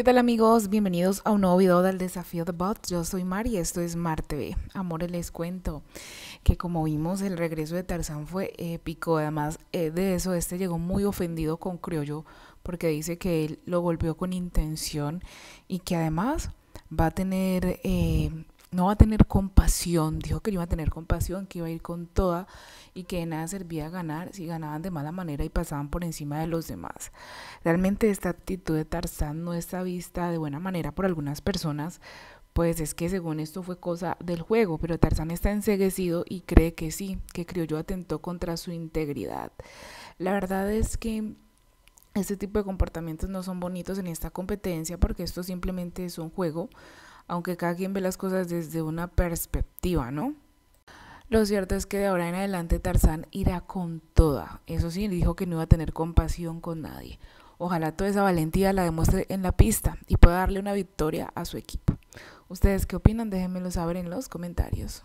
¿Qué tal amigos? Bienvenidos a un nuevo video del desafío de bots. Yo soy Mari y esto es Mar TV. Amores, les cuento que como vimos el regreso de Tarzán fue épico. Además eh, de eso, este llegó muy ofendido con Criollo porque dice que él lo volvió con intención y que además va a tener eh, no va a tener compasión, dijo que no iba a tener compasión, que iba a ir con toda y que nada servía ganar si ganaban de mala manera y pasaban por encima de los demás. Realmente esta actitud de Tarzán no está vista de buena manera por algunas personas, pues es que según esto fue cosa del juego, pero Tarzán está enseguecido y cree que sí, que Criollo atentó contra su integridad. La verdad es que este tipo de comportamientos no son bonitos en esta competencia porque esto simplemente es un juego aunque cada quien ve las cosas desde una perspectiva, ¿no? Lo cierto es que de ahora en adelante Tarzán irá con toda. Eso sí, dijo que no iba a tener compasión con nadie. Ojalá toda esa valentía la demuestre en la pista y pueda darle una victoria a su equipo. ¿Ustedes qué opinan? Déjenmelo saber en los comentarios.